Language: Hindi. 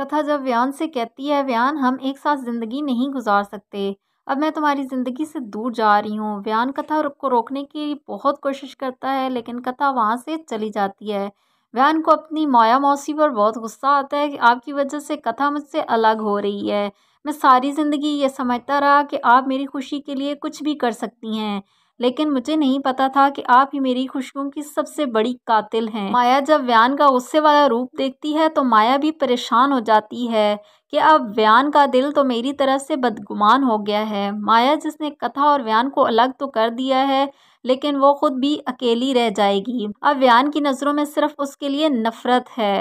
कथा जब व्यान से कहती है व्यान हम एक साथ ज़िंदगी नहीं गुजार सकते अब मैं तुम्हारी ज़िंदगी से दूर जा रही हूँ व्यान कथा को रोकने की बहुत कोशिश करता है लेकिन कथा वहाँ से चली जाती है व्यान को अपनी माया मौसी पर बहुत गुस्सा आता है कि आपकी वजह से कथा मुझसे अलग हो रही है मैं सारी ज़िंदगी ये समझता रहा कि आप मेरी खुशी के लिए कुछ भी कर सकती हैं लेकिन मुझे नहीं पता था कि आप ही मेरी खुशियों की सबसे बड़ी कातिल हैं माया जब व्यान का गुस्से वाला रूप देखती है तो माया भी परेशान हो जाती है कि अब व्यान का दिल तो मेरी तरह से बदगुमान हो गया है माया जिसने कथा और व्यान को अलग तो कर दिया है लेकिन वो खुद भी अकेली रह जाएगी अब व्यान की नज़रों में सिर्फ उसके लिए नफरत है